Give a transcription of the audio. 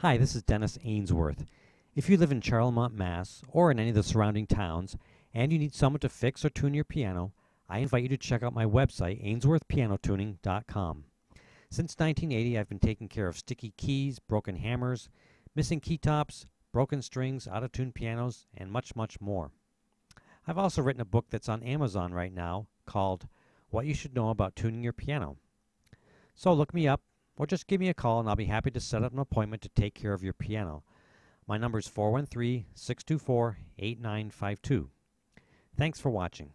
Hi, this is Dennis Ainsworth. If you live in Charlemont, Mass, or in any of the surrounding towns, and you need someone to fix or tune your piano, I invite you to check out my website, ainsworthpianotuning.com. Since 1980, I've been taking care of sticky keys, broken hammers, missing key tops, broken strings, out of tune pianos, and much, much more. I've also written a book that's on Amazon right now called What You Should Know About Tuning Your Piano. So look me up or just give me a call and I'll be happy to set up an appointment to take care of your piano. My number is 413 624 8952. Thanks for watching.